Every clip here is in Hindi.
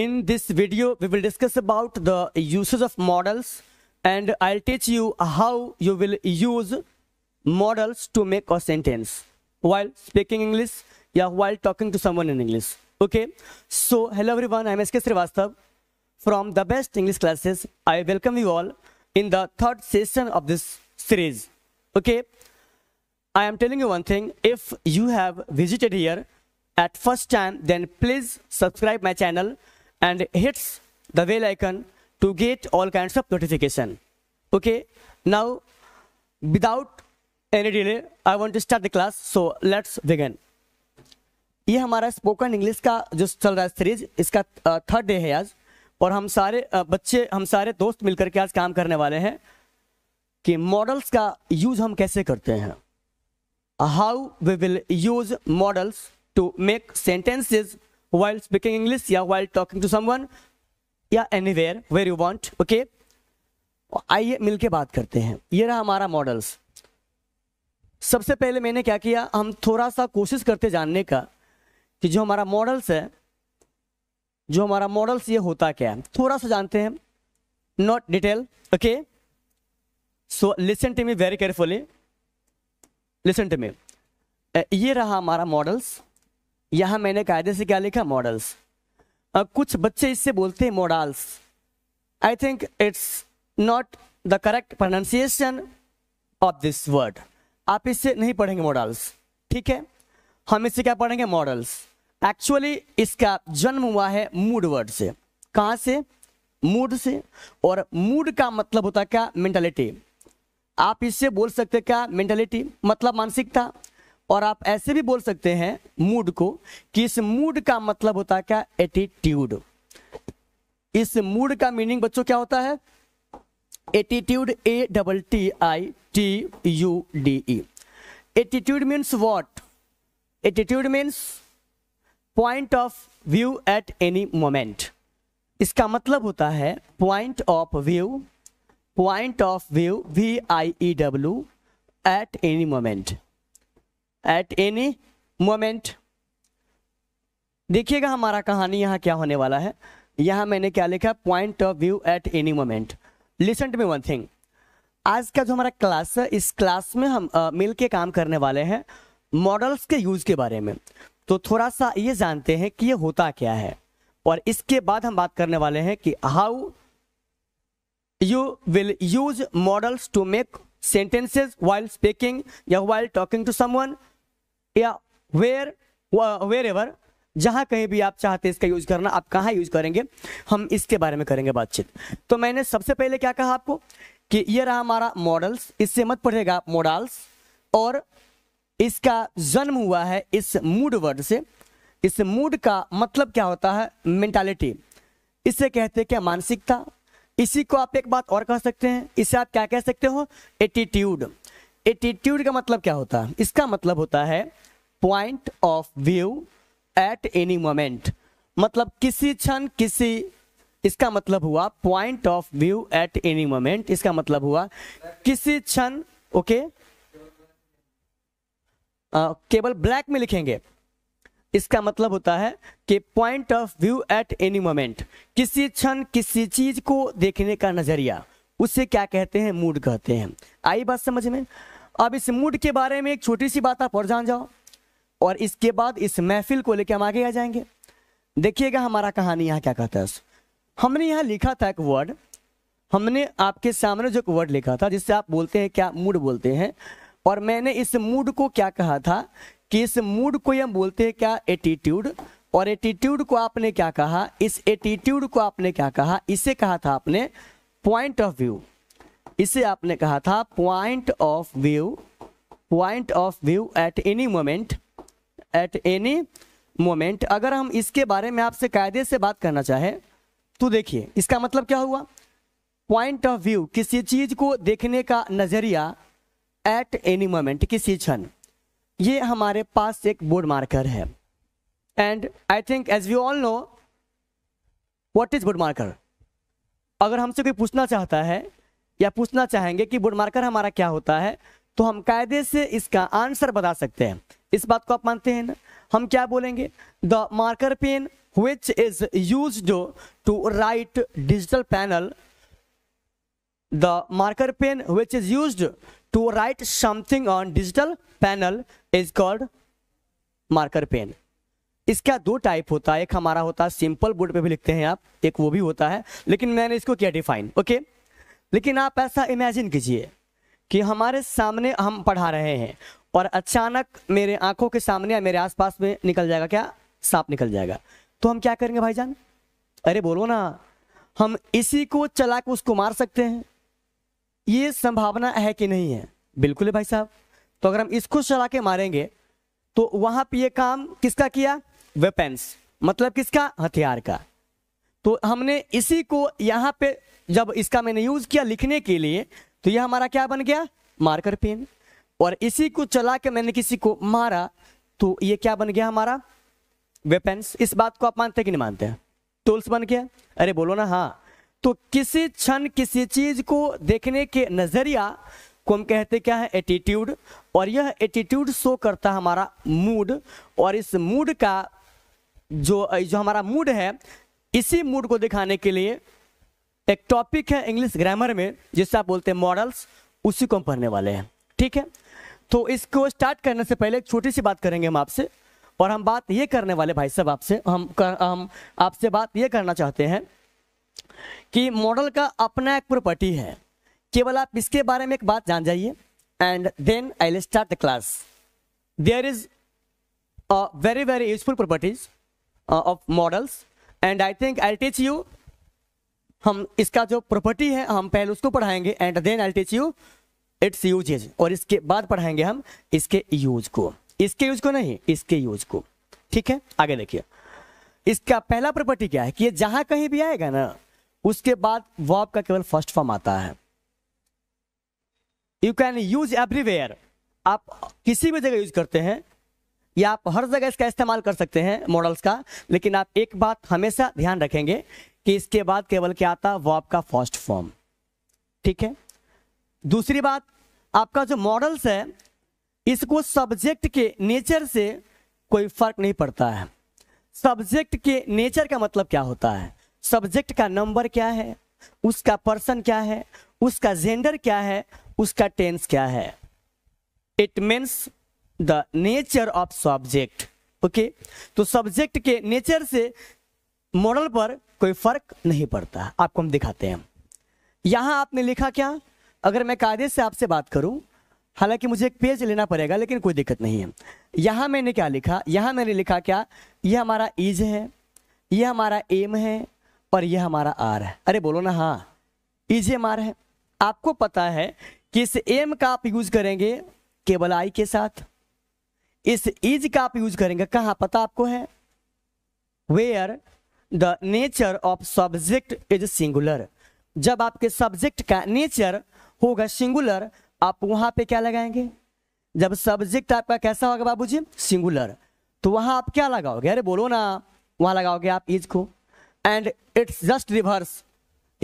In this video, we will discuss about the uses of models and I'll teach you how you will use models to make a sentence while speaking English yeah, while talking to someone in English. Okay, so hello everyone, I'm SK Srivastav from the best English classes. I welcome you all in the third session of this series. Okay, I am telling you one thing, if you have visited here at first time, then please subscribe my channel and hits the bell icon to get all kinds of notification. Okay, now without any delay, I want to start the class. So let's begin. ये हमारा स्पोकन इंग्लिश का जो चल रहा है सीरीज इसका थर्ड डे है आज और हम सारे बच्चे हम सारे दोस्त मिलकर के आज काम करने वाले हैं कि मॉडल्स का यूज हम कैसे करते हैं how we will use modals to make sentences while speaking English yeah while talking to someone या anywhere where you want okay आइए मिलके बात करते हैं ये रहा हमारा मॉडल्स सबसे पहले मैंने क्या किया हम थोड़ा सा कोशिश करते जानने का कि जो हमारा मॉडल्स है जो हमारा मॉडल्स ये होता क्या है थोड़ा सा जानते हैं not detail okay so listen to me very carefully listen to me ये रहा हमारा मॉडल्स यहां मैंने कायदे से क्या लिखा मॉडल्स कुछ बच्चे इससे बोलते हैं modals I think it's not the correct pronunciation of this word आप इससे नहीं पढ़ेंगे मॉडल्स ठीक है हम इससे क्या पढ़ेंगे मॉडल्स एक्चुअली इसका जन्म हुआ है मूड वर्ड से कहा से मूड से और मूड का मतलब होता है क्या मेंटेलिटी आप इससे बोल सकते क्या मेंटेलिटी मतलब मानसिकता और आप ऐसे भी बोल सकते हैं मूड को कि इस मूड का मतलब होता है क्या एटीट्यूड इस मूड का मीनिंग बच्चों क्या होता है attitude A double T I T U D E attitude means what attitude means point of view at any moment इसका मतलब होता है point of view point of view V I E W at any moment at any moment देखिएगा हमारा कहानी यहाँ क्या होने वाला है यहाँ मैंने क्या लिखा point of view at any moment listen to me one thing आज का जो हमारा क्लास है इस क्लास में हम आ, मिल के काम करने वाले हैं मॉडल्स के यूज के बारे में तो थोड़ा सा ये जानते हैं कि ये होता क्या है और इसके बाद हम बात करने वाले हैं कि how you will use modals to make sentences while speaking या वाइल्ड टॉकिंग टू समन या वेयर वेर एवर जहाँ कहीं भी आप चाहते हैं इसका यूज करना आप कहाँ यूज करेंगे हम इसके बारे में करेंगे बातचीत तो मैंने सबसे पहले क्या कहा आपको कि ये रहा हमारा मॉडल्स इससे मत पढ़ेगा मॉडल्स और इसका जन्म हुआ है इस मूड वर्ड से इस मूड का मतलब क्या होता है मेंटालिटी इसे कहते हैं क्या मानसिकता इसी को आप एक बात और कह सकते हैं इसे आप क्या कह सकते हो एटीट्यूड एटीट्यूड का मतलब क्या होता है इसका मतलब होता है point of view at any moment मतलब किसी क्षण किसी इसका मतलब हुआ point of view at any moment इसका मतलब हुआ किसी क्षण ओके केवल ब्लैक में लिखेंगे इसका मतलब होता है कि point of view at any moment किसी क्षण किसी चीज को देखने का नजरिया उसे क्या कहते हैं मूड कहते हैं आई बात समझ में अब इस मूड के बारे में एक छोटी सी बात आप और जान जाओ और इसके बाद इस महफिल को लेकर हम आगे आ जाएंगे देखिएगा हमारा कहानी यहाँ क्या कहता है हमने यहाँ लिखा था एक वर्ड हमने आपके सामने जो एक वर्ड लिखा था जिससे आप बोलते हैं क्या मूड बोलते हैं और मैंने इस मूड को क्या कहा था कि इस मूड को हम बोलते हैं क्या एटीट्यूड और एटीट्यूड को आपने क्या कहा इस एटीट्यूड को आपने क्या कहा इसे कहा था आपने पॉइंट ऑफ व्यू इसे आपने कहा था point of view point of view at any moment at any moment अगर हम इसके बारे में आपसे कायदे से बात करना चाहे तो देखिए इसका मतलब क्या हुआ पॉइंट ऑफ व्यू किसी चीज को देखने का नजरिया एट एनी मोमेंट किसी क्षण ये हमारे पास एक बोर्ड मार्कर है and I think as we all know what is board marker अगर हमसे कोई पूछना चाहता है या पूछना चाहेंगे कि बुड मार्कर हमारा क्या होता है तो हम कायदे से इसका आंसर बता सकते हैं इस बात को आप मानते हैं ना हम क्या बोलेंगे the marker pen which is use to write digital panel the marker pen which is use to write something on digital panel is called marker pen इसका दो टाइप होता है एक हमारा होता है सिंपल बोर्ड पे भी लिखते हैं आप एक वो भी होता है लेकिन मैंने इसको किया डिफाइन ओके okay? लेकिन आप ऐसा इमेजिन कीजिए कि हमारे सामने हम पढ़ा रहे हैं और अचानक मेरे आंखों के सामने या मेरे आसपास में निकल जाएगा क्या सांप निकल जाएगा तो हम क्या करेंगे भाईजान अरे बोलो ना हम इसी को चला के उसको मार सकते हैं ये संभावना है कि नहीं है बिल्कुल है भाई साहब तो अगर हम इसको चला के मारेंगे तो वहां पे ये काम किसका किया वेपन्स मतलब किसका हथियार का तो हमने इसी को यहाँ पे जब इसका मैंने यूज किया लिखने के लिए तो यह हमारा क्या बन गया मार्कर पेन और इसी को चला के मैंने किसी को मारा तो ये क्या बन गया हमारा वेपन्स इस बात को आप मानते कि नहीं मानते हैं टूल्स बन गया अरे बोलो ना हाँ तो किसी क्षण किसी चीज को देखने के नजरिया को हम कहते क्या है एटीट्यूड और यह एटीट्यूड शो करता हमारा मूड और इस मूड का जो जो हमारा मूड है इसी मूड को दिखाने के लिए एक टॉपिक है इंग्लिश ग्रामर में जिससे आप बोलते हैं मॉडल्स उसी को हम पढ़ने वाले हैं ठीक है तो इसको स्टार्ट करने से पहले एक छोटी सी बात करेंगे हम आपसे और हम बात ये करने वाले भाई साहब आपसे हम कर, हम आपसे बात ये करना चाहते हैं कि मॉडल का अपना एक प्रॉपर्टी है केवल आप इसके बारे में एक बात जान जाइए and then I start the class there is very very useful properties of modals and I think I teach you हम इसका जो प्रॉपर्टी है हम पहले उसको पढ़ाएंगे and then I teach you its usages और इसके बाद पढ़ाएंगे हम इसके यूज को इसके यूज को नहीं इसके यूज को ठीक है आगे देखिए इसका पहला प्रॉपर्टी क्या है कि ये जहां कहीं भी आएगा ना उसके बाद वॉब का केवल फर्स्ट फॉर्म आता है यू कैन यूज एवरीवेयर आप किसी भी जगह यूज करते हैं या आप हर जगह इसका इस्तेमाल कर सकते हैं मॉडल्स का लेकिन आप एक बात हमेशा ध्यान रखेंगे कि इसके बाद केवल क्या आता वो आपका फर्स्ट फॉर्म ठीक है दूसरी बात आपका जो मॉडल्स है इसको सब्जेक्ट के नेचर से कोई फर्क नहीं पड़ता है सब्जेक्ट के नेचर का मतलब क्या होता है सब्जेक्ट का नंबर क्या है उसका पर्सन क्या है उसका जेंडर क्या है उसका टेंस क्या है it means the nature of subject okay तो सब्जेक्ट के नेचर से मॉडल पर कोई फर्क नहीं पड़ता आपको हम दिखाते हैं यहां आपने लिखा क्या अगर मैं कायदे से आपसे बात करूं हालांकि मुझे एक पेज लेना पड़ेगा लेकिन कोई दिक्कत नहीं है यहां मैंने क्या लिखा यहां मैंने लिखा क्या यह हमारा इज है यह हमारा एम है और यह हमारा आर है अरे बोलो ना हाँ इज एम आर है आपको पता है कि इस एम का आप यूज़ करेंगे केवल आई के साथ इस इज का आप यूज करेंगे कहा पता आपको है where the nature of subject is singular जब आपके सब्जेक्ट का नेचर होगा सिंगुलर आप वहां पे क्या लगाएंगे जब सब्जेक्ट आपका कैसा होगा बाबूजी सिंगुलर तो वहां आप क्या लगाओगे अरे बोलो ना वहां लगाओगे आप इज को एंड इट्स जस्ट रिवर्स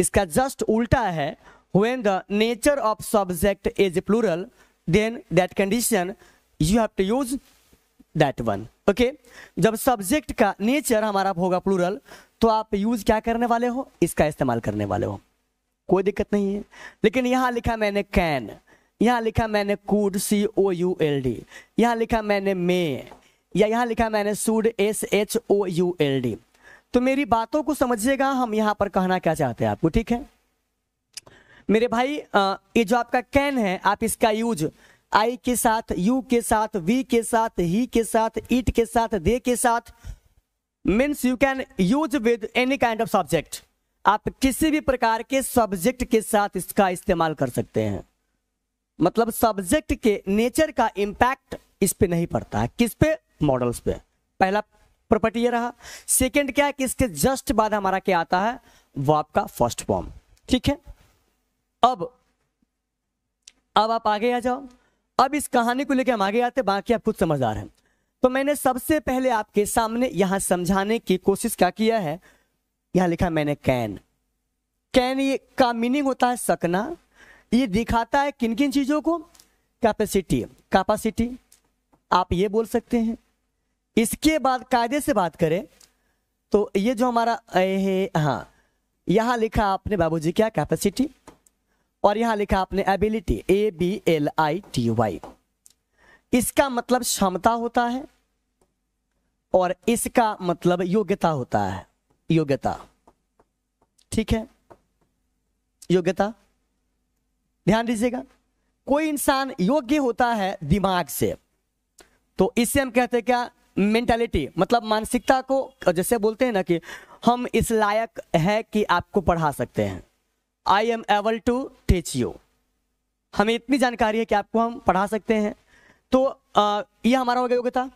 इसका जस्ट उल्टा है when the nature of subject is plural then that condition you have to use that one okay जब सब्जेक्ट का नेचर हमारा होगा प्लूरल तो आप यूज क्या करने वाले हो इसका इस्तेमाल करने वाले हो कोई दिक्कत नहीं है लेकिन यहां लिखा मैंने कैन यहां लिखा मैंने could C O U L D यहां लिखा मैंने मे या यहां लिखा मैंने should S H O U L D तो मेरी बातों को समझिएगा हम यहां पर कहना क्या चाहते हैं आपको ठीक है मेरे भाई ये जो आपका कैन है आप इसका यूज आई के साथ यू के साथ वी के साथ ही के साथ इट के साथ दे के साथ means you can use with any kind of subject आप किसी भी प्रकार के सब्जेक्ट के साथ इसका इस्तेमाल कर सकते हैं मतलब सब्जेक्ट के नेचर का इंपैक्ट इस पे नहीं पड़ता है किस पे मॉडल्स पे पहला प्रॉपर्टी ये रहा सेकंड क्या है कि इसके जस्ट बाद हमारा क्या आता है वो आपका फर्स्ट फॉर्म ठीक है अब अब आप आगे आ जाओ अब इस कहानी को लेकर हम आगे आते बाकी आप खुद समझदार हैं तो मैंने सबसे पहले आपके सामने यहां समझाने की कोशिश क्या किया है यहां लिखा मैंने कैन कैन ये का मीनिंग होता है सकना ये दिखाता है किन किन चीज़ों को कैपेसिटी कैपेसिटी आप ये बोल सकते हैं इसके बाद कायदे से बात करें तो ये जो हमारा हाँ यहां लिखा आपने बाबूजी क्या कैपेसिटी और यहां लिखा आपने ability A B L I T Y इसका मतलब क्षमता होता है और इसका मतलब योग्यता होता है योग्यता ठीक है योग्यता ध्यान दीजिएगा कोई इंसान योग्य होता है दिमाग से तो इससे हम कहते हैं क्या मेंटालिटी मतलब मानसिकता को जैसे बोलते हैं ना कि हम इस लायक है कि आपको पढ़ा सकते हैं I am able to teach you हमें इतनी जानकारी है कि आपको हम पढ़ा सकते हैं तो ये हमारा हो गया योग्यता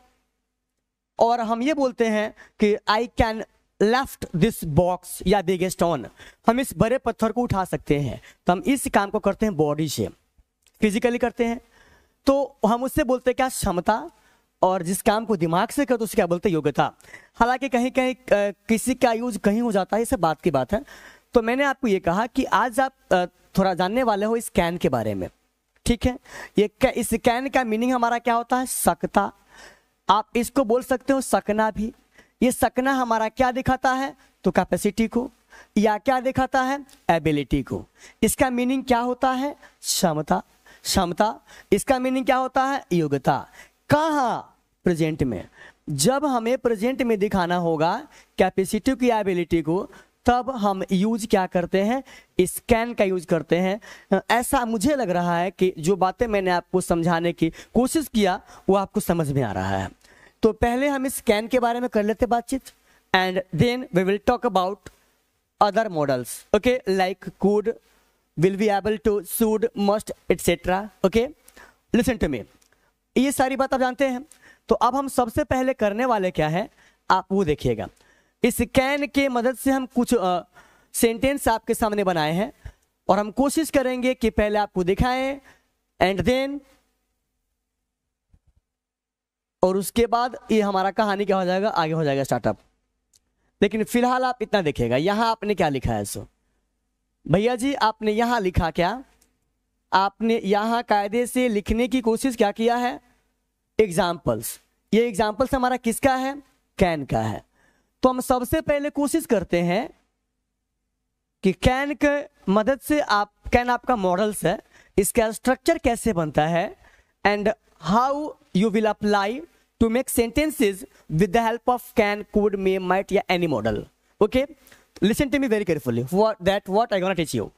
और हम ये बोलते हैं कि I can left this box या बिग स्टोन हम इस बड़े पत्थर को उठा सकते हैं तो हम इस काम को करते हैं बॉडी से फिजिकली करते हैं तो हम उससे बोलते हैं क्या क्षमता और जिस काम को दिमाग से करते तो उसे क्या बोलते हैं योग्यता हालांकि कहीं कहीं किसी का यूज कहीं हो जाता है ये सब बात की बात है तो मैंने आपको ये कहा कि आज आप थोड़ा जानने वाले हो इस कैन के बारे में ठीक है ये इस कैन का मीनिंग हमारा क्या होता है सकता आप इसको बोल सकते हो सकना भी ये सकना हमारा क्या दिखाता है तो कैपेसिटी को या क्या दिखाता है एबिलिटी को इसका मीनिंग क्या होता है क्षमता क्षमता इसका मीनिंग क्या होता है योग्यता कहा प्रेजेंट में जब हमें प्रेजेंट में दिखाना होगा कैपेसिटी की एबिलिटी को तब हम यूज क्या करते हैं स्कैन का यूज करते हैं ऐसा मुझे लग रहा है कि जो बातें मैंने आपको समझाने की कोशिश किया वो आपको समझ में आ रहा है तो पहले हम स्कैन के बारे में कर लेते बातचीत and then we will talk about other modals okay like could will be able to should must etcetera okay listen to me ये सारी बात आप जानते हैं तो अब हम सबसे पहले करने वाले क्या है आप वो देखिएगा इस कैन के मदद से हम कुछ सेंटेंस सेंटेंस आपके सामने बनाए हैं और हम कोशिश करेंगे कि पहले आपको दिखाएं एंड देन और उसके बाद ये हमारा कहानी क्या हो जाएगा आगे हो जाएगा स्टार्टअप लेकिन फिलहाल आप इतना देखेगा यहाँ आपने क्या लिखा है सो भैया जी आपने यहां लिखा क्या आपने यहां कायदे से लिखने की कोशिश क्या किया है एग्जाम्पल्स ये एग्जाम्पल्स हमारा किसका है कैन का है तो हम सबसे पहले कोशिश करते हैं कि कैन के मदद से आप कैन आपका मॉडल्स है इसका स्ट्रक्चर कैसे बनता है and how you will apply to make sentences with the help of can could may might या any modal okay listen to me very carefully that what I gonna teach you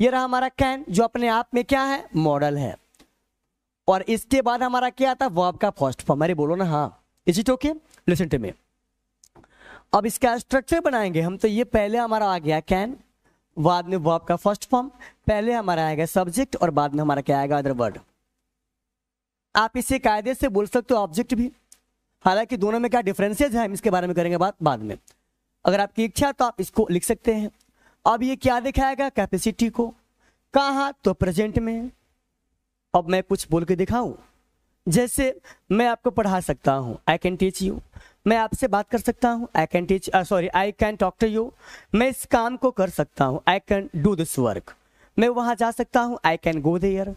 ये रहा हमारा कैन जो अपने आप में क्या है मॉडल है और इसके बाद हमारा क्या आता वो आपका फर्स्ट फॉर्म अरे बोलो ना हाँ is it okay listen to me अब इसका स्ट्रक्चर बनाएंगे हम तो ये पहले हमारा आ गया कैन बाद में वर्ब का फर्स्ट फॉर्म पहले हमारा आएगा सब्जेक्ट और बाद में हमारा क्या आएगा अदर वर्ड आप इसे कायदे से बोल सकते हो ऑब्जेक्ट भी हालांकि दोनों में क्या डिफरेंसेज है हम इसके बारे में करेंगे बात बाद में अगर आपकी इच्छा तो आप इसको लिख सकते हैं अब ये क्या दिखाएगा कैपेसिटी को कहा तो प्रेजेंट में अब मैं कुछ बोल के दिखाऊं जैसे मैं आपको पढ़ा सकता हूं आई कैन टीच यू मैं आपसे बात कर सकता हूँ I can teach sorry I can talk to you मैं इस काम को कर सकता हूँ I can do this work मैं वहाँ जा सकता हूँ आई कैन गो देयर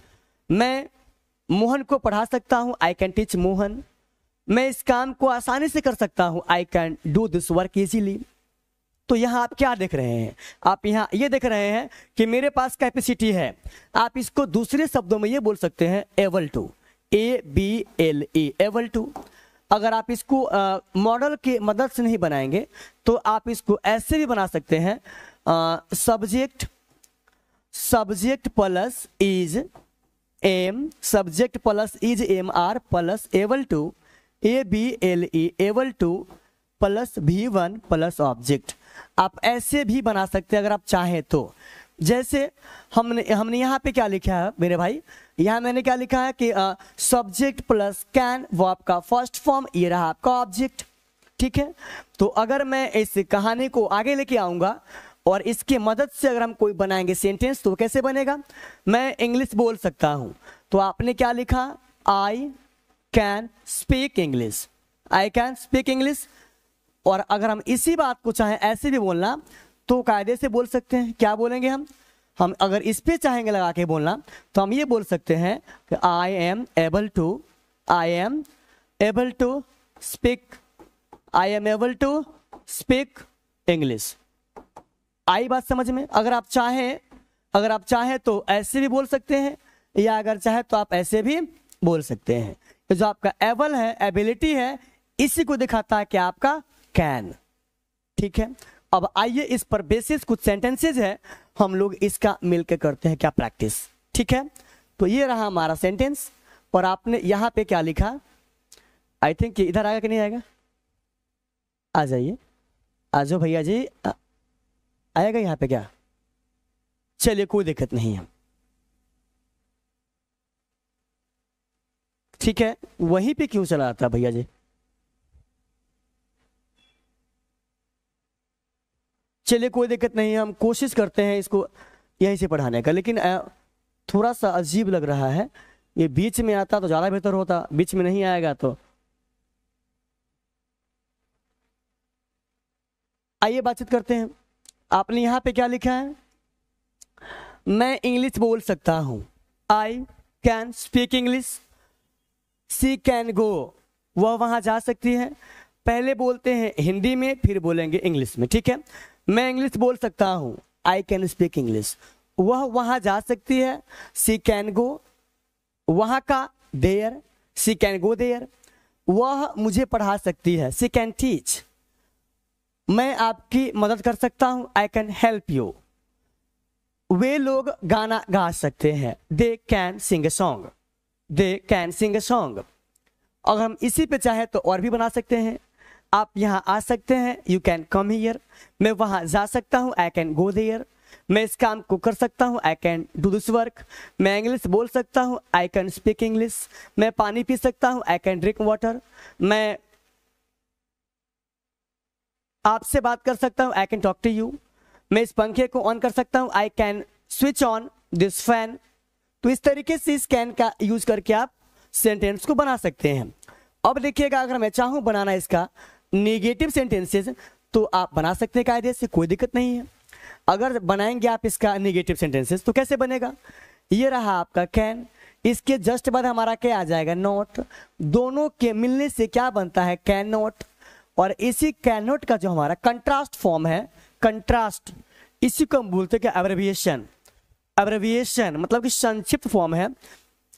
मैं मोहन को पढ़ा सकता हूँ आई कैन टीच मोहन मैं इस काम को आसानी से कर सकता हूँ I can do this work easily तो यहाँ आप क्या देख रहे हैं आप यहाँ ये देख रहे हैं कि मेरे पास कैपेसिटी है आप इसको दूसरे शब्दों में ये बोल सकते हैं able to A B L E able to अगर आप इसको मॉडल के मदद से नहीं बनाएंगे तो आप इसको ऐसे भी बना सकते हैं subject subject plus is am subject plus is am are plus able to A B L E able to plus V one plus object आप ऐसे भी बना सकते हैं अगर आप चाहें तो जैसे हमने हमने यहाँ पे क्या लिखा है मेरे भाई यहां मैंने क्या लिखा है कि सब्जेक्ट प्लस कैन वो आपका फर्स्ट फॉर्म ये रहा आपका ऑब्जेक्ट ठीक है तो अगर मैं इस कहानी को आगे लेके आऊंगा और इसके मदद से अगर हम कोई बनाएंगे सेंटेंस तो कैसे बनेगा मैं इंग्लिश बोल सकता हूं तो आपने क्या लिखा I can speak English I can speak English और अगर हम इसी बात को चाहें ऐसे भी बोलना तो कायदे से बोल सकते हैं क्या बोलेंगे हम हम अगर इस पे चाहेंगे लगा के बोलना तो हम ये बोल सकते हैं कि I am able to I am able to speak I am able to speak English I बात समझ में अगर आप चाहें अगर आप चाहें तो ऐसे भी बोल सकते हैं या अगर चाहे तो आप ऐसे भी बोल सकते हैं तो जो आपका एबल है एबिलिटी है इसी को दिखाता है कि आपका कैन ठीक है अब आइए इस पर बेसिस कुछ सेंटेंसेज है हम लोग इसका मिलकर करते हैं क्या प्रैक्टिस ठीक है तो ये रहा हमारा सेंटेंस और आपने यहां पे क्या लिखा आई थिंक इधर आएगा कि नहीं आएगा आ जाइए आ जाओ भैया जी आ, आएगा यहां पे क्या चलिए कोई दिक्कत नहीं है ठीक है वहीं पे क्यों चला आता भैया जी चलिए कोई दिक्कत नहीं है हम कोशिश करते हैं इसको यहीं से पढ़ाने का लेकिन थोड़ा सा अजीब लग रहा है ये बीच में आता तो ज़्यादा बेहतर होता बीच में नहीं आएगा तो आइए बातचीत करते हैं आपने यहाँ पे क्या लिखा है मैं इंग्लिश बोल सकता हूँ I can speak English she can go वह वहाँ जा सकती है पहले बोलते हैं हिंदी में फिर बोलेंगे इंग्लिश में ठीक है मैं इंग्लिश बोल सकता हूँ आई कैन स्पीक इंग्लिश वह वहां जा सकती है सी कैन गो वहां का there she can go there वह मुझे पढ़ा सकती है सी कैन टीच मैं आपकी मदद कर सकता हूँ आई कैन हेल्प यू वे लोग गाना गा सकते हैं they can sing a song they can sing a song अगर हम इसी पे चाहें तो और भी बना सकते हैं आप यहाँ आ सकते हैं यू कैन कम हीयर मैं वहाँ जा सकता हूँ आई कैन गो देयर मैं इस काम को कर सकता हूँ I can do this work मैं इंग्लिश बोल सकता हूँ आई कैन स्पीक इंग्लिश मैं पानी पी सकता हूँ आई कैन ड्रिंक वाटर मैं आपसे बात कर सकता हूँ I can talk to you मैं इस पंखे को ऑन कर सकता हूँ I can switch on this fan तो इस तरीके से इस कैन का यूज करके आप सेंटेंस को बना सकते हैं अब देखिएगा अगर मैं चाहूँ बनाना इसका नेगेटिव सेंटेंसेज तो आप बना सकते हैं कायदे से कोई दिक्कत नहीं है अगर बनाएंगे आप इसका नेगेटिव सेंटेंसेस तो कैसे बनेगा ये रहा आपका कैन इसके जस्ट बाद हमारा क्या आ जाएगा नॉट दोनों के मिलने से क्या बनता है कैन नॉट और इसी कैन नॉट का जो हमारा कंट्रास्ट फॉर्म है कंट्रास्ट इसी को हम बोलते हैं कि एब्रेविएशन एब्रेविएशन मतलब कि संक्षिप्त फॉर्म है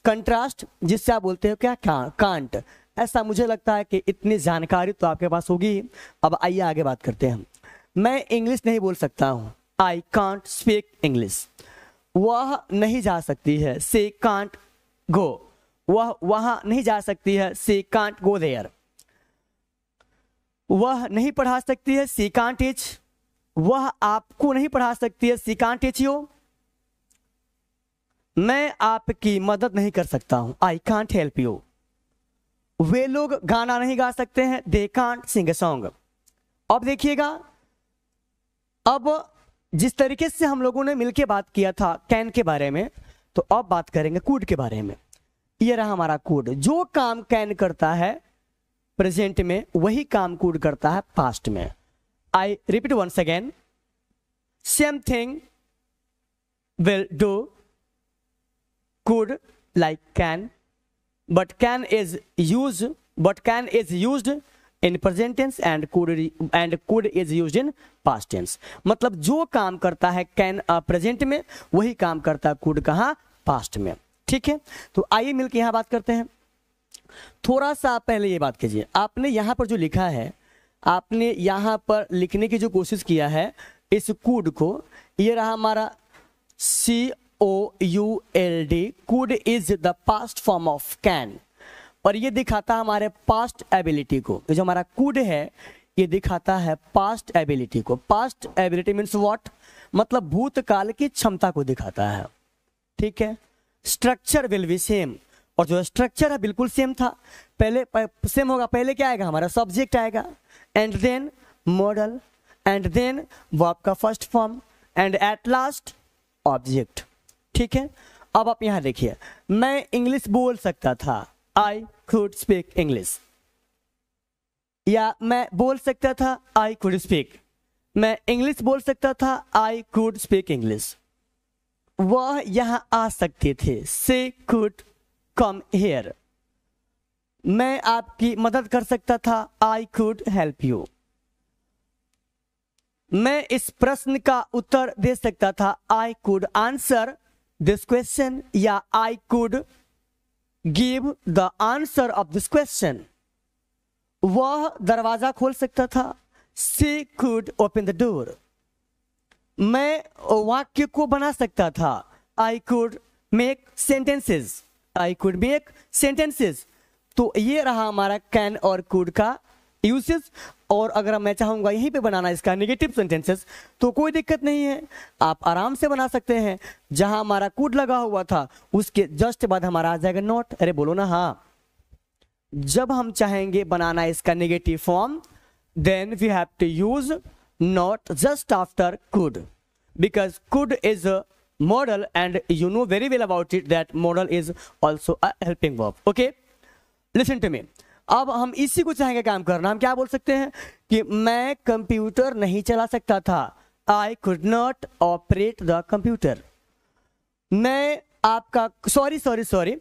कंट्रास्ट जिससे आप बोलते हो क्या कांट ऐसा मुझे लगता है कि इतनी जानकारी तो आपके पास होगी अब आइए आगे बात करते हैं मैं इंग्लिश नहीं बोल सकता हूँ आई कांट स्पीक इंग्लिश वह नहीं जा सकती है से कांट गो वह वहां नहीं जा सकती है सी कांट गो देयर वह नहीं पढ़ा सकती है सी कांट टीच वह आपको नहीं पढ़ा सकती है सी कांट टीच यू मैं आपकी मदद नहीं कर सकता हूं आई कांट हेल्प यू वे लोग गाना नहीं गा सकते हैं दे कांट सिंग सॉन्ग अब देखिएगा अब जिस तरीके से हम लोगों ने मिलकर बात किया था कैन के बारे में तो अब बात करेंगे कूड के बारे में ये रहा हमारा कूड जो काम कैन करता है प्रेजेंट में वही काम कूड करता है पास्ट में I repeat once again same thing will do could like can but can is used but can is used in present tense and could and could is use in past tense मतलब जो काम करता है कैन प्रेजेंट uh, में वही काम करता है कुड कहा पास्ट में ठीक है तो आइए मिलकर यहाँ बात करते हैं थोड़ा सा आप पहले ये बात कीजिए आपने यहां पर जो लिखा है आपने यहाँ पर लिखने की जो कोशिश किया है इस कूड को ये रहा हमारा C O U L D could is the past form of can और ये दिखाता है हमारे पास्ट एबिलिटी को जो हमारा कुड है ये दिखाता है पास्ट एबिलिटी को पास्ट एबिलिटी मीन्स वॉट मतलब भूतकाल की क्षमता को दिखाता है ठीक है स्ट्रक्चर विल बी सेम और जो स्ट्रक्चर है बिल्कुल सेम था पहले सेम होगा पहले क्या आएगा हमारा सब्जेक्ट आएगा and then modal and then वो आपका first form and at last object ठीक है अब आप यहां देखिए मैं इंग्लिश बोल सकता था आई कुड स्पीक इंग्लिश या मैं बोल सकता था आई कुड स्पीक मैं इंग्लिश बोल सकता था आई कुड स्पीक इंग्लिश वह यहां आ सकते थे से कुड कम हेयर मैं आपकी मदद कर सकता था आई कुड हेल्प यू मैं इस प्रश्न का उत्तर दे सकता था I could answer this question या I could give the answer of this question वह दरवाजा खोल सकता था she could open the door मैं वाक्य को बना सकता था I could make sentences I could make sentences तो ये रहा हमारा कैन और कुड का यूसेज और अगर मैं चाहूँगा यहीं पे बनाना इसका नेगेटिव सेंटेंसेस तो कोई दिक्कत नहीं है आप आराम से बना सकते हैं जहाँ हमारा कूड लगा हुआ था उसके जस्ट बाद हमारा आ जाएगा नॉट अरे बोलो ना हाँ जब हम चाहेंगे बनाना इसका negative form then we have to use not just after could because could is a modal and you know very well about it that modal is also a helping verb okay listen to me अब हम इसी को चाहेंगे काम करना हम क्या बोल सकते हैं कि मैं कंप्यूटर नहीं चला सकता था I could not operate the computer मैं आपका सॉरी सॉरी सॉरी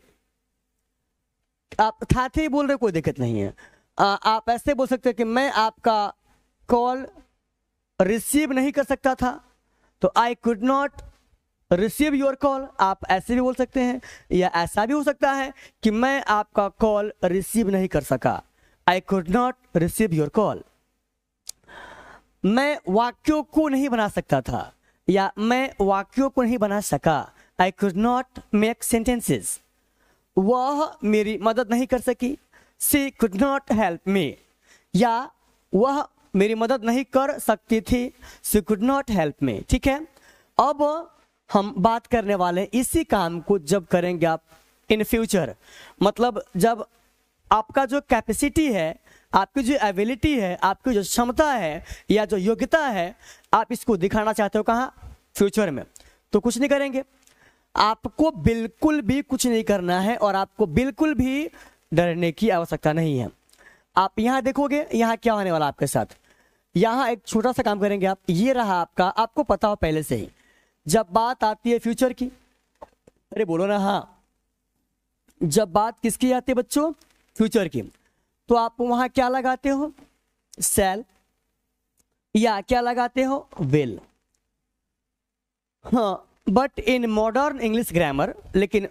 आप था थे बोल रहे कोई दिक्कत नहीं है आ, आप ऐसे बोल सकते हैं कि मैं आपका कॉल रिसीव नहीं कर सकता था तो I could not receive your call आप ऐसे भी बोल सकते हैं या ऐसा भी हो सकता है कि मैं आपका कॉल रिसीव नहीं कर सका I could not receive your call मैं वाक्यों को नहीं बना सकता था या मैं वाक्यों को नहीं बना सका I could not make sentences वह मेरी मदद नहीं कर सकी she could not help me या वह मेरी मदद नहीं कर सकती थी she could not help me ठीक है अब हम बात करने वाले हैं इसी काम को जब करेंगे आप इन फ्यूचर मतलब जब आपका जो कैपेसिटी है आपकी जो एबिलिटी है आपकी जो क्षमता है या जो योग्यता है आप इसको दिखाना चाहते हो कहाँ फ्यूचर में तो कुछ नहीं करेंगे आपको बिल्कुल भी कुछ नहीं करना है और आपको बिल्कुल भी डरने की आवश्यकता नहीं है आप यहाँ देखोगे यहाँ क्या होने वाला आपके साथ यहाँ एक छोटा सा काम करेंगे आप ये रहा आपका आपको पता हो पहले से ही जब बात आती है फ्यूचर की अरे बोलो ना हाँ जब बात किसकी आती है बच्चों फ्यूचर की तो आप वहां क्या लगाते हो सेल या क्या लगाते हो विल हाँ but in modern English grammar लेकिन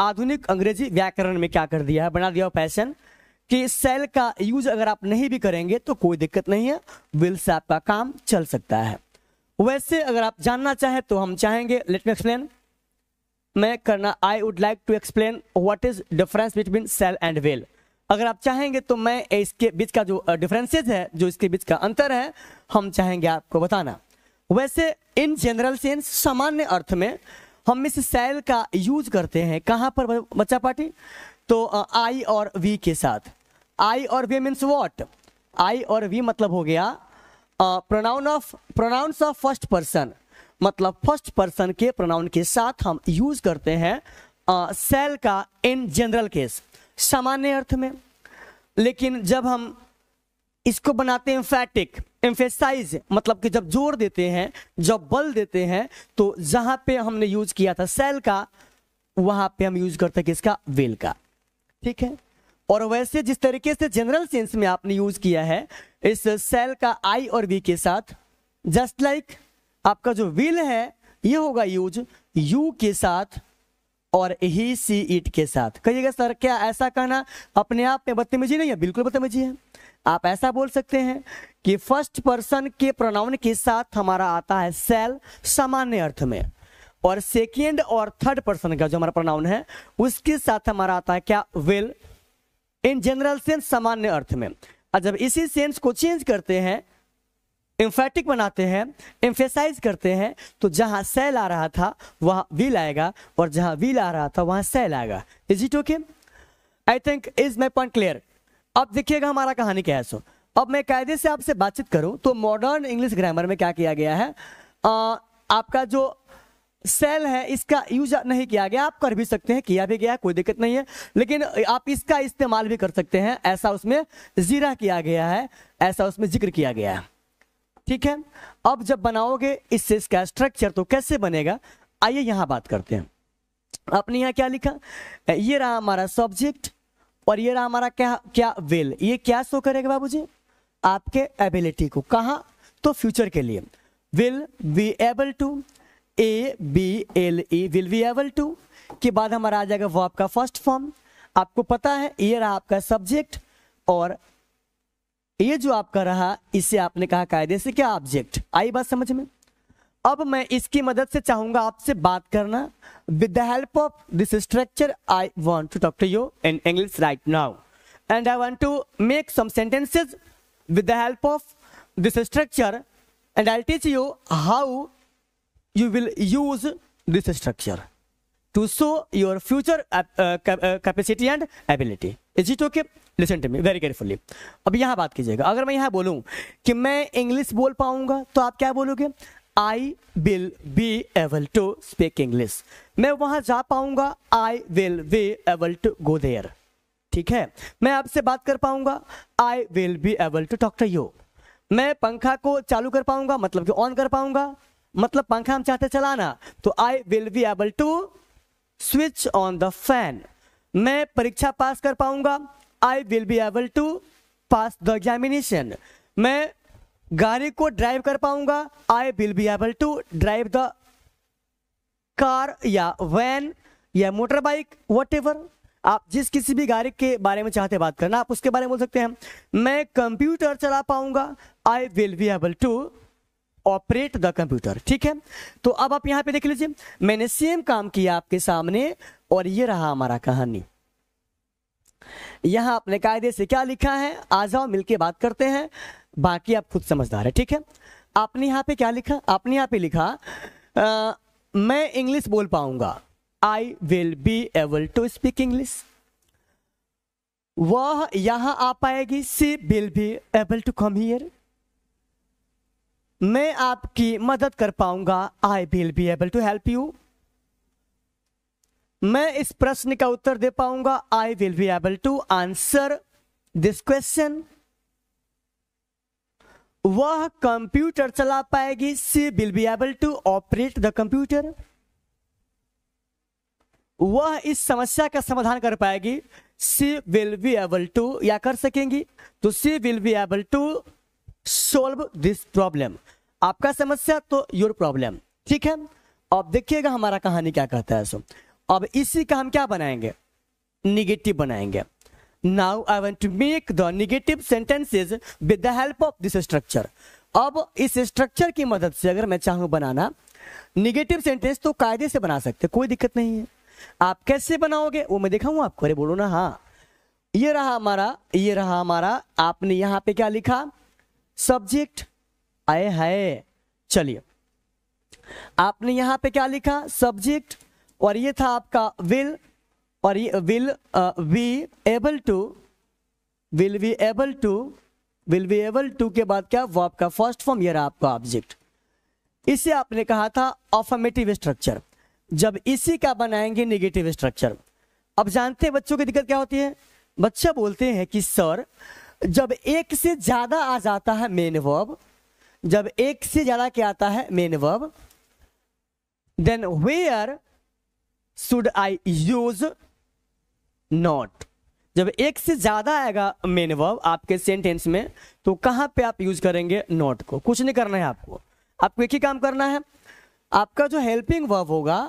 आधुनिक अंग्रेजी व्याकरण में क्या कर दिया है बना दिया फैशन कि सेल का यूज अगर आप नहीं भी करेंगे तो कोई दिक्कत नहीं है विल से आपका काम चल सकता है वैसे अगर आप जानना चाहें तो हम चाहेंगे लेट मी एक्सप्लेन मैं करना I would like to explain what is difference between shall and will अगर आप चाहेंगे तो मैं इसके बीच का जो डिफरेंसेस है जो इसके बीच का अंतर है हम चाहेंगे आपको बताना वैसे इन जनरल सेंस सामान्य अर्थ में हम इस सेल का यूज करते हैं कहाँ पर बच्चा पार्टी तो आई और वी के साथ आई और वी मीन्स वॉट आई और वी मतलब हो गया pronoun of pronouns of first person मतलब फर्स्ट पर्सन के प्रोनाउन के साथ हम यूज करते हैं सेल का इन जनरल केस सामान्य अर्थ में लेकिन जब हम इसको बनाते हैं इम्फेटिक एम्फेसाइज मतलब कि जब जोर देते हैं जब बल देते हैं तो जहां पे हमने यूज किया था सेल का वहां पे हम यूज करते हैं किसका वेल का ठीक है और वैसे जिस तरीके से जनरल सेंस में आपने यूज किया है इस सेल का आई और वी के साथ जस्ट लाइक like, आपका जो विल है ये होगा यूज यू के साथ और ही सी इट के साथ कहिएगा सर क्या ऐसा कहना अपने आप में बदतमीजी नहीं है बिल्कुल बदतमीजी है आप ऐसा बोल सकते हैं कि फर्स्ट पर्सन के प्रोनाउन के साथ हमारा आता है सेल सामान्य अर्थ में और सेकेंड और थर्ड पर्सन का जो हमारा प्रोनाउन है उसके साथ हमारा आता है क्या विल इन जनरल सेंस सामान्य अर्थ में और जब इसी सेंस को चेंज करते हैं इम्फेटिक बनाते हैं इम्फेसाइज करते हैं तो जहां सेल आ रहा था वहां विल आएगा और जहां विल आ रहा था वहां सेल आएगा is it okay I think is my point clear अब देखिएगा हमारा कहानी क्या है सो अब मैं कायदे से आपसे बातचीत करूं तो मॉडर्न इंग्लिश ग्रामर में क्या किया गया है आ, आपका जो सेल है इसका यूज नहीं किया गया आप कर भी सकते हैं किया भी गया कोई दिक्कत नहीं है लेकिन आप इसका इस्तेमाल भी कर सकते हैं ऐसा उसमें जीरा किया गया है ऐसा उसमें जिक्र किया गया है ठीक है अब जब बनाओगे इससे इसका स्ट्रक्चर तो कैसे बनेगा आइए यहाँ बात करते हैं आपने यहाँ क्या लिखा ये रहा हमारा सब्जेक्ट और ये रहा हमारा क्या क्या वेल ये क्या शो करेगा बाबू जी आपके एबिलिटी को कहा तो फ्यूचर के लिए will be able to A B L E will be able to के बाद हमारा आ जाएगा वो आपका फर्स्ट फॉर्म आपको पता है ये रहा आपका सब्जेक्ट और ये जो आपका रहा इसे आपने कहा कायदे से क्या ऑब्जेक्ट आई बात समझ में अब मैं इसकी मदद से चाहूंगा आपसे बात करना with the help of this structure I want to talk to you in English right now and I want to make some sentences with the help of this structure and I teach you how you will use this structure to show your future uh, capacity and ability. Is it okay? Listen to me very carefully. अब यहाँ बात कीजिएगा agar main yahan bolu ki main english bol paunga to aap kya bologe i will be able to speak english main wahan ja paunga i will be able to go there ठीक है मैं आपसे बात कर पाऊंगा I will be able to talk to you मैं पंखा को चालू कर पाऊंगा मतलब कि ऑन कर पाऊंगा मतलब पंखा हम चाहते चलाना तो I will be able to switch on the fan मैं परीक्षा पास कर पाऊंगा I will be able to pass the examination मैं गाड़ी को ड्राइव कर पाऊंगा I will be able to drive the car या वैन या मोटर बाइक वट आप जिस किसी भी गाड़ी के बारे में चाहते बात करना आप उसके बारे में बोल सकते हैं मैं कंप्यूटर चला पाऊंगा I will be able to operate the computer ठीक है तो अब आप यहां पे देख लीजिए मैंने सेम काम किया आपके सामने और ये रहा हमारा कहानी यहां आपने कायदे से क्या लिखा है आ जाओ मिलके बात करते हैं बाकी आप खुद समझदार है ठीक है आपने यहां पे क्या लिखा आपने यहां पे लिखा आ, मैं इंग्लिश बोल पाऊंगा I will be able to speak English वह यहां आ पाएगी she will be able to come here मैं आपकी मदद कर पाऊंगा I will be able to help you मैं इस प्रश्न का उत्तर दे पाऊंगा I will be able to answer this question वह कंप्यूटर चला पाएगी she will be able to operate the computer वह इस समस्या का समाधान कर पाएगी she will be able to या कर सकेंगी तो she will be able to solve this problem आपका समस्या तो योर प्रॉब्लम ठीक है अब देखिएगा हमारा कहानी क्या कहता है सो अब इसी का हम क्या बनाएंगे निगेटिव बनाएंगे now I want to make the negative sentences with the help of this structure अब इस स्ट्रक्चर की मदद से अगर मैं चाहूँ बनाना निगेटिव सेंटेंस तो कायदे से बना सकते कोई दिक्कत नहीं है आप कैसे बनाओगे वो मैं दिखाऊँ आपको अरे बोलो ना हाँ ये रहा हमारा ये रहा हमारा आपने यहाँ पे क्या लिखा सब्जेक्ट आए है चलिए आपने यहां पे क्या लिखा सब्जेक्ट और ये था आपका विल और ये will we able to will we able to will we able to के बाद क्या वो आपका फर्स्ट फॉर्म यह रहा आपका ऑब्जेक्ट इसे आपने कहा था ऑफर्मेटिव स्ट्रक्चर जब इसी का बनाएंगे निगेटिव स्ट्रक्चर अब जानते हैं बच्चों की दिक्कत क्या होती है बच्चा बोलते हैं कि सर जब एक से ज्यादा आ जाता है मेन वर्ब जब एक से ज्यादा क्या आता है main verb then where should I use not जब एक से ज्यादा आएगा मेन वर्ब आपके सेंटेंस में तो कहां पे आप यूज करेंगे नॉट को कुछ नहीं करना है आपको आपको एक ही काम करना है आपका जो हेल्पिंग वर्ब होगा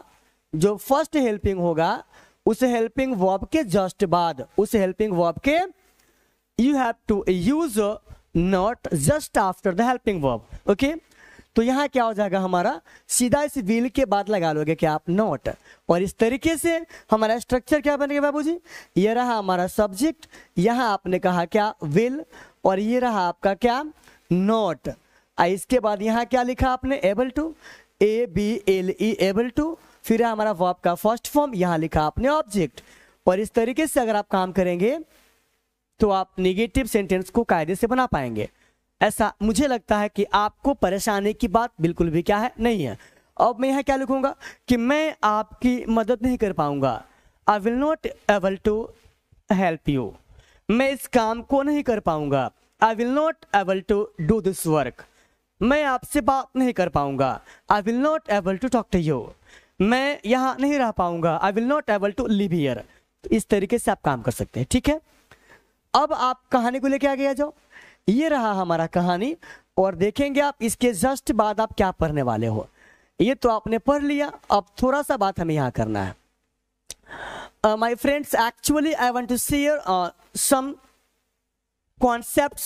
जो फर्स्ट हेल्पिंग होगा उस हेल्पिंग वर्ब के जस्ट बाद उस हेल्पिंग वर्ब के you have to use not just after the helping verb okay तो यहाँ क्या हो जाएगा हमारा सीधा इस विल के बाद लगा लोगे क्या आप नॉट और इस तरीके से हमारा स्ट्रक्चर क्या बनेगा बाबू जी ये रहा हमारा सब्जेक्ट यहां आपने कहा क्या विल और ये रहा आपका क्या नॉट इसके बाद यहाँ क्या लिखा आपने able to A B L E able to फिर हमारा वॉप का फर्स्ट फॉर्म यहाँ लिखा आपने ऑब्जेक्ट और इस तरीके से अगर आप काम करेंगे तो आप निगेटिव सेंटेंस को कायदे से बना पाएंगे ऐसा मुझे लगता है कि आपको परेशानी की बात बिल्कुल भी क्या है नहीं है अब मैं यहाँ क्या लिखूंगा कि मैं आपकी मदद नहीं कर पाऊंगा I will not able to help you मैं इस काम को नहीं कर पाऊंगा I will not able to do this work मैं आपसे बात नहीं कर पाऊंगा I will not able to talk to you मैं यहाँ नहीं रह पाऊंगा I will not able to live here इस तरीके से आप काम कर सकते हैं ठीक है अब आप कहानी को लेके आ गया जाओ ये रहा हमारा कहानी और देखेंगे आप इसके जस्ट बाद आप क्या पढ़ने वाले हो ये तो आपने पढ़ लिया अब थोड़ा सा बात हमें यहाँ करना है my friends actually I want to clear some concept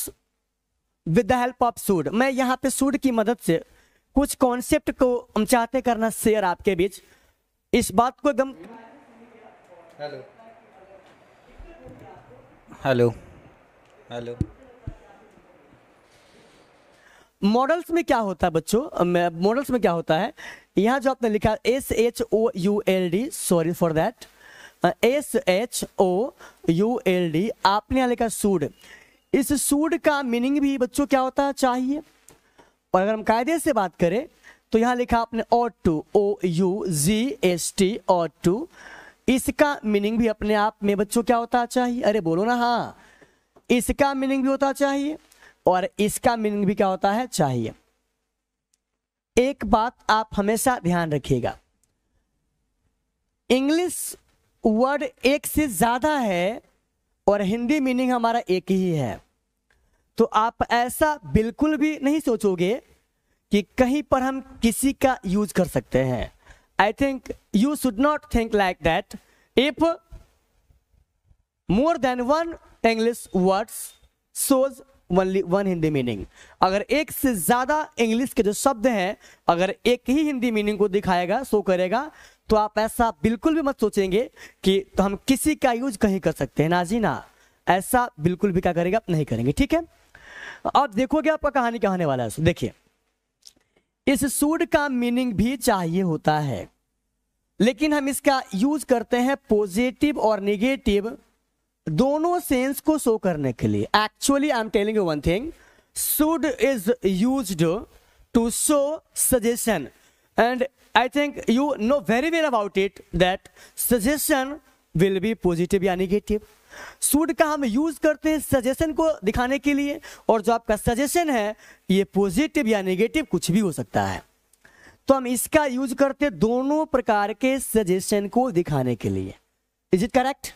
with the help of should मैं यहाँ पे सूड की मदद से कुछ कॉन्सेप्ट को हम चाहते करना शेयर आपके बीच इस बात को एकदम हेलो हेलो हेलो मॉडल्स में क्या होता है बच्चों मॉडल्स में क्या होता है यहाँ जो आपने लिखा S H O U L D sorry for that S H O U L D आपने यहाँ लिखा सूड इस सूड का मीनिंग भी बच्चों क्या होता है चाहिए और अगर हम कायदे से बात करें तो यहाँ लिखा आपने O two O U G S T O two इसका मीनिंग भी अपने आप में बच्चों क्या होता चाहिए अरे बोलो ना हाँ इसका मीनिंग भी होता चाहिए और इसका मीनिंग भी क्या होता है चाहिए एक बात आप हमेशा ध्यान रखिएगा इंग्लिश वर्ड एक से ज्यादा है और हिंदी मीनिंग हमारा एक ही है तो आप ऐसा बिल्कुल भी नहीं सोचोगे कि कहीं पर हम किसी का यूज कर सकते हैं I think you should not think like that. If more than one English words shows only one Hindi meaning अगर एक से ज्यादा इंग्लिश के जो शब्द हैं अगर एक ही हिंदी मीनिंग को दिखाएगा शो करेगा तो आप ऐसा बिल्कुल भी मत सोचेंगे कि तो हम किसी का यूज कहीं कर सकते हैं ना जी ना ऐसा बिल्कुल भी क्या करेगा आप नहीं करेंगे ठीक है अब देखोगे आपका कहानी क्या होने वाला है देखिए इस सूड का मीनिंग भी चाहिए होता है लेकिन हम इसका यूज करते हैं पॉजिटिव और निगेटिव दोनों सेंस को शो करने के लिए actually I am telling you one thing should is use to show suggestion and I think you know very well about it that suggestion will be positive या निगेटिव सूट का हम यूज करते हैं सजेशन को दिखाने के लिए और जो आपका सजेशन है ये पॉजिटिव या नेगेटिव कुछ भी हो सकता है तो हम इसका यूज करते दोनों प्रकार के सजेशन को दिखाने के लिए इज इट करेक्ट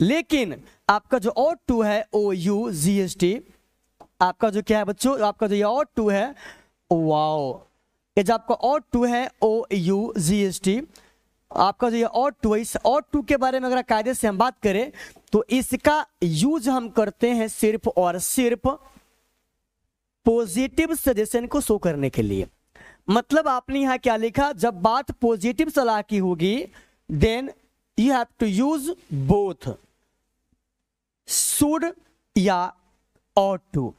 लेकिन आपका जो ऑट टू है O U G S T आपका जो क्या है बच्चों आपका जो ये ऑट टू है वाओ ये जो आपका ऑट टू है O U G S T आपका जो ये और टू है इस और टू के बारे में अगर कायदे से हम बात करें तो इसका यूज हम करते हैं सिर्फ और सिर्फ पॉजिटिव सजेशन को शो करने के लिए मतलब आपने यहां क्या लिखा जब बात पॉजिटिव सलाह की होगी then you have to use both should या और टू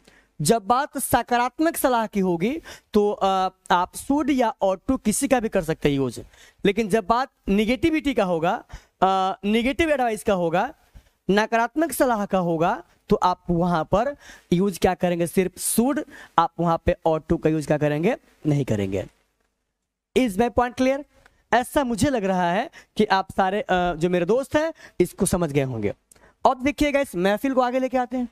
जब बात सकारात्मक सलाह की होगी तो आप सूड या ऑटो किसी का भी कर सकते हैं यूज लेकिन जब बात निगेटिविटी का होगा निगेटिव एडवाइस का होगा नकारात्मक सलाह का होगा तो आप वहां पर यूज क्या करेंगे सिर्फ सूड आप वहां पे ऑटो का यूज क्या करेंगे नहीं करेंगे इज माई पॉइंट क्लियर ऐसा मुझे लग रहा है कि आप सारे जो मेरे दोस्त हैं इसको समझ गए होंगे अब देखिएगा इस महफिल को आगे लेके आते हैं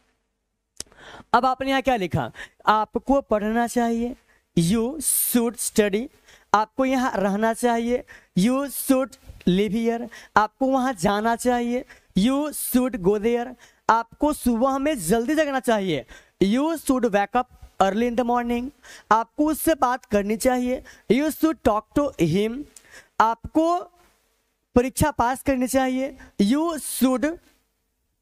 अब आपने यहाँ क्या लिखा आपको पढ़ना चाहिए यू शुड स्टडी आपको यहाँ रहना चाहिए यू शुड लिव हियर आपको वहाँ जाना चाहिए यू शुड गो देयर आपको सुबह में जल्दी जगना चाहिए you should wake up early in the morning आपको उससे बात करनी चाहिए you should talk to him आपको परीक्षा पास करनी चाहिए you should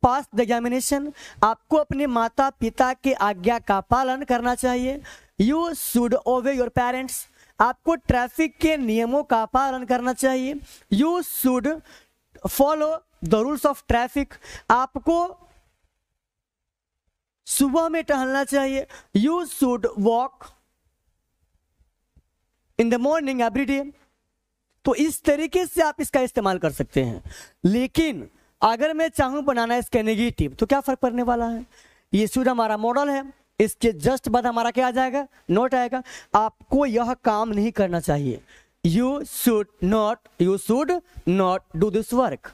pass the examination आपको अपने माता पिता के आज्ञा का पालन करना चाहिए you should obey your parents आपको ट्रैफिक के नियमों का पालन करना चाहिए you should follow the rules of traffic आपको सुबह में टहलना चाहिए you should walk in the morning every day तो इस तरीके से आप इसका इस्तेमाल कर सकते हैं लेकिन अगर मैं चाहूं बनाना इसका नेगेटिव तो क्या फर्क पड़ने वाला है ये सूर्य हमारा मॉडल है इसके जस्ट बाद हमारा क्या आ जाएगा नोट आएगा आपको यह काम नहीं करना चाहिए you should not you should not do this work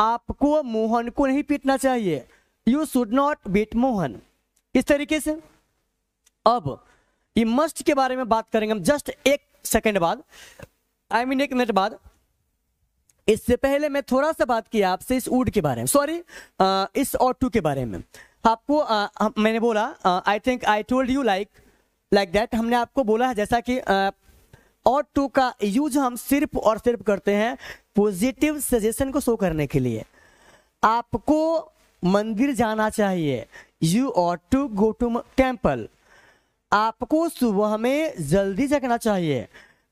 आपको मोहन को नहीं पीटना चाहिए you should not beat Mohan इस तरीके से अब ये मस्ट के बारे में बात करेंगे हम जस्ट एक सेकेंड बाद आई I मीन mean एक मिनट बाद इससे पहले मैं थोड़ा सा बात किया आपसे इस ऊड के बारे में सॉरी इस ऑटो के बारे में आपको आ, मैंने बोला I think I told you like like that हमने आपको बोला है जैसा कि और टू का यूज हम सिर्फ और सिर्फ करते हैं पॉजिटिव सजेशन को शो करने के लिए आपको मंदिर जाना चाहिए you ought to go to temple आपको सुबह में जल्दी जगना चाहिए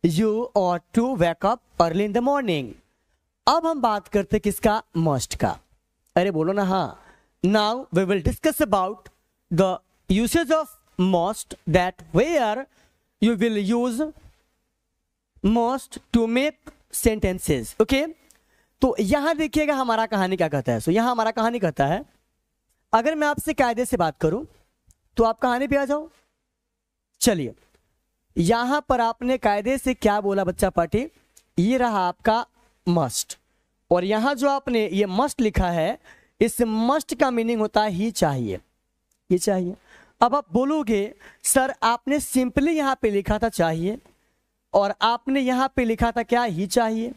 you ought to wake up early in the morning अब हम बात करते किसका मस्ट का अरे बोलो ना हाँ now we will discuss about the usage of must that where you will use must to make sentences okay तो यहां देखिएगा हमारा कहानी क्या कहता है सो so, यहां हमारा कहानी कहता है अगर मैं आपसे कायदे से बात करूं तो आप कहानी पे आ जाओ चलिए यहां पर आपने कायदे से क्या बोला बच्चा पार्टी ये रहा आपका मस्ट और यहां जो आपने ये मस्ट लिखा है इस मस्ट का मीनिंग होता है ही चाहिए ये चाहिए अब आप बोलोगे सर आपने सिंपली यहां पे लिखा था चाहिए और आपने यहां पे लिखा था क्या ही चाहिए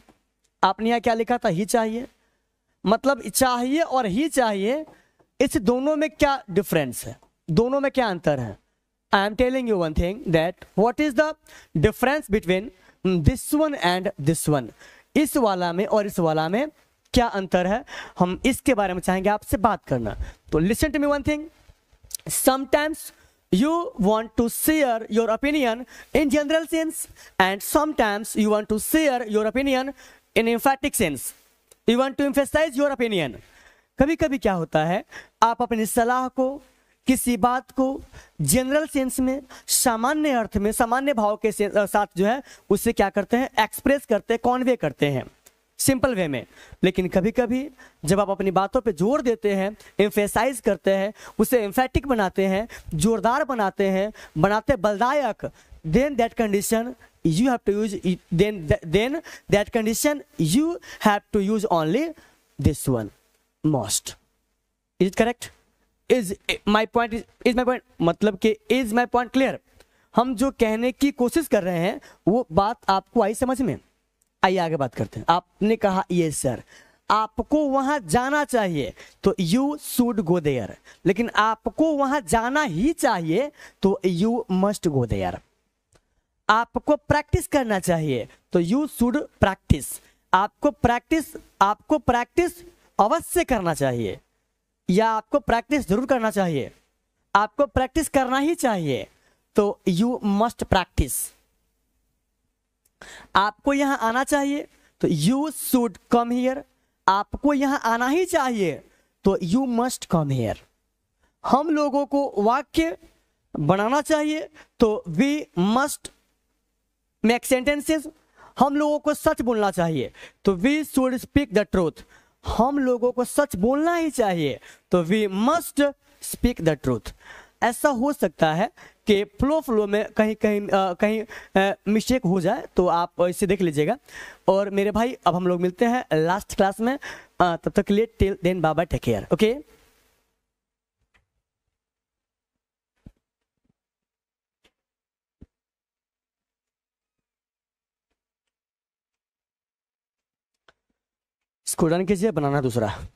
आपने यहां क्या लिखा था ही चाहिए मतलब चाहिए और ही चाहिए इस दोनों में क्या डिफरेंस है दोनों में क्या अंतर है I am telling you one thing that what is the difference between this one and this one इस वाला में और इस वाला में क्या अंतर है हम इसके बारे में चाहेंगे आपसे बात करना तो listen to me one thing sometimes you want to share your opinion in general sense and sometimes you want to share your opinion in emphatic sense you want to emphasize your opinion कभी कभी क्या होता है आप अपनी सलाह को किसी बात को जनरल सेंस में सामान्य अर्थ में सामान्य भाव के साथ जो है उससे क्या करते हैं एक्सप्रेस करते हैं कॉन्वे करते हैं सिंपल वे में लेकिन कभी कभी जब आप अपनी बातों पे जोर देते हैं एम्फेसाइज करते हैं उसे एम्फेटिक बनाते हैं जोरदार बनाते हैं बनाते बलदायक then that condition you have to use then then that condition you have to use only this one most is correct is my point is my point मतलब कि इज माई पॉइंट क्लियर हम जो कहने की कोशिश कर रहे हैं वो बात आपको आई समझ में आइए आगे बात करते हैं आपने कहा ये सर आपको वहां जाना चाहिए तो यू शुड गो देयर लेकिन आपको वहां जाना ही चाहिए तो यू मस्ट गो देयर आपको प्रैक्टिस करना चाहिए तो यू शुड प्रैक्टिस आपको प्रैक्टिस आपको प्रैक्टिस अवश्य करना चाहिए या आपको प्रैक्टिस जरूर करना चाहिए आपको प्रैक्टिस करना ही चाहिए तो यू मस्ट प्रैक्टिस आपको यहां आना चाहिए तो यू शुड कम हियर आपको यहां आना ही चाहिए तो यू मस्ट कम हियर हम लोगों को वाक्य बनाना चाहिए तो वी मस्ट मेक सेंटेंसेस हम लोगों को सच बोलना चाहिए तो we should speak the truth हम लोगों को सच बोलना ही चाहिए तो we must speak the truth ऐसा हो सकता है कि फ्लो फ्लो में कहीं कहीं आ, कहीं मिस्टेक हो जाए तो आप इसे देख लीजिएगा और मेरे भाई अब हम लोग मिलते हैं लास्ट क्लास में आ, तब तक के लिए टिल देन बाबा टेक केयर ओके स्कूटर ने किसी बनाना दूसरा